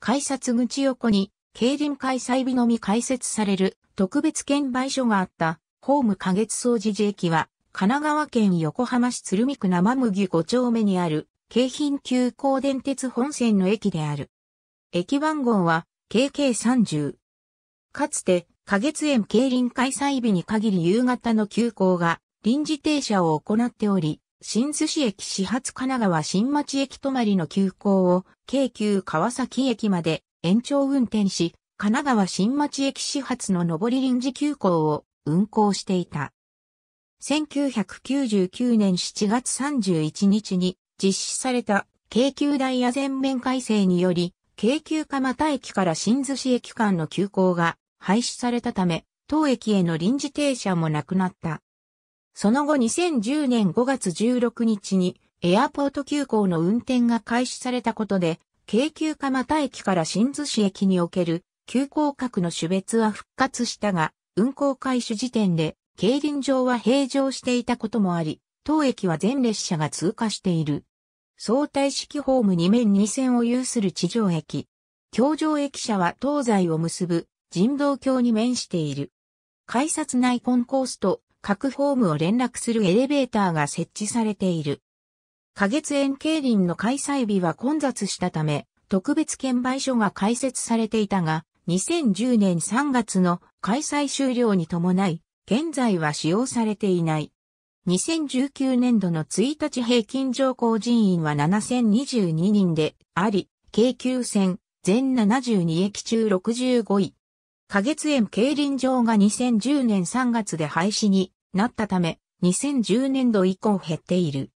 改札口横に、競輪開催日のみ開設される特別券売所があった、ホーム花月掃除寺駅は、神奈川県横浜市鶴見区生麦五丁目にある、京浜急行電鉄本線の駅である。駅番号は、KK30。かつて、花月園競輪開催日に限り夕方の急行が臨時停車を行っており、新津市駅始発神奈川新町駅止まりの急行を、京急川崎駅まで延長運転し、神奈川新町駅始発の上り臨時急行を運行していた。1999年7月31日に実施された京急ダイヤ全面改正により、京急蒲田駅から新津市駅間の急行が廃止されたため、当駅への臨時停車もなくなった。その後2010年5月16日にエアポート急行の運転が開始されたことで、京急蒲田駅から新津市駅における急行角の種別は復活したが、運行開始時点で、競輪場は閉場していたこともあり、当駅は全列車が通過している。相対式ホーム2面2線を有する地上駅。京上駅舎は東西を結ぶ人道橋に面している。改札内コンコースと各ホームを連絡するエレベーターが設置されている。花月園競輪の開催日は混雑したため、特別券売所が開設されていたが、2010年3月の開催終了に伴い、現在は使用されていない。2019年度の1日平均乗降人員は7022人であり、京急線全72駅中65位、花月園競輪場が2010年3月で廃止になったため、2010年度以降減っている。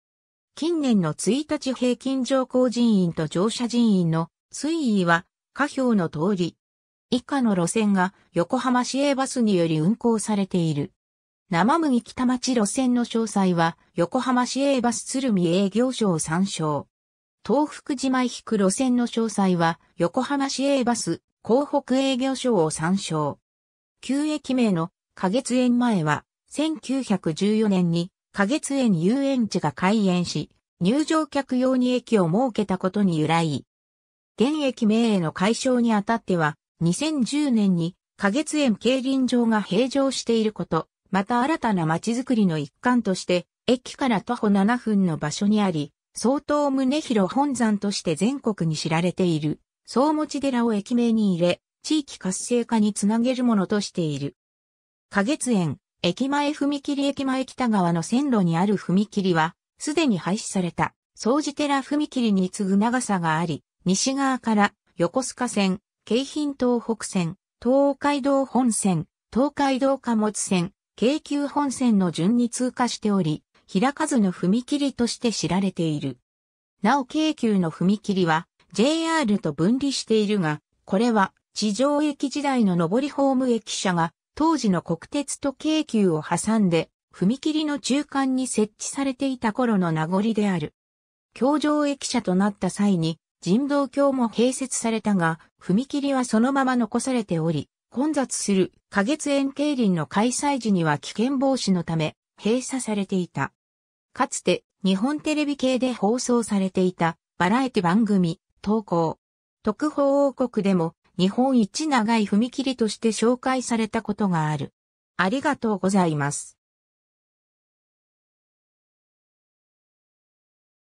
近年の1日平均乗降人員と乗車人員の推移は、下表の通り。以下の路線が横浜市営バスにより運行されている。生麦北町路線の詳細は横浜市営バス鶴見営業所を参照。東福島駅区路線の詳細は横浜市営バス広北営業所を参照。旧駅名の花月園前は、1914年に花月園遊園地が開園し、入場客用に駅を設けたことに由来。現駅名への解消にあたっては、2010年に花月園競輪場が閉場していること、また新たな街づくりの一環として、駅から徒歩7分の場所にあり、相当宗広本山として全国に知られている。総持寺を駅名に入れ、地域活性化につなげるものとしている。花月園、駅前踏切駅前北側の線路にある踏切は、すでに廃止された、総持寺踏切に次ぐ長さがあり、西側から横須賀線、京浜東北線、東海道本線、東海道貨物線、京急本線の順に通過しており、開かずの踏切として知られている。なお京急の踏切は、JR と分離しているが、これは地上駅時代の上りホーム駅舎が当時の国鉄と京急を挟んで踏切の中間に設置されていた頃の名残である。京上駅舎となった際に人道橋も併設されたが、踏切はそのまま残されており、混雑する花月園競輪の開催時には危険防止のため閉鎖されていた。かつて日本テレビ系で放送されていたバラエティ番組投稿。特報王国でも日本一長い踏切として紹介されたことがある。ありがとうございます。